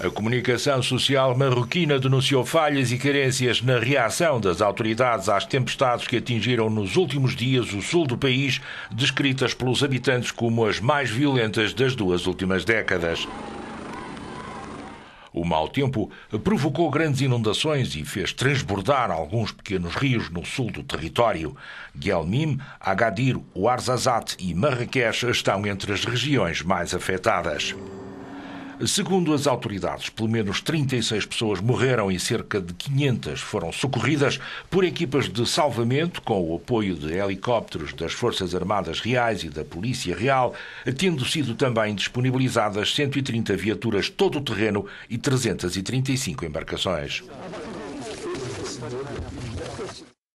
A comunicação social marroquina denunciou falhas e carências na reação das autoridades às tempestades que atingiram nos últimos dias o sul do país, descritas pelos habitantes como as mais violentas das duas últimas décadas. O mau tempo provocou grandes inundações e fez transbordar alguns pequenos rios no sul do território. Guelmim, Agadir, Ouarzazate e Marrakech estão entre as regiões mais afetadas. Segundo as autoridades, pelo menos 36 pessoas morreram e cerca de 500 foram socorridas por equipas de salvamento com o apoio de helicópteros das Forças Armadas Reais e da Polícia Real, tendo sido também disponibilizadas 130 viaturas todo o terreno e 335 embarcações.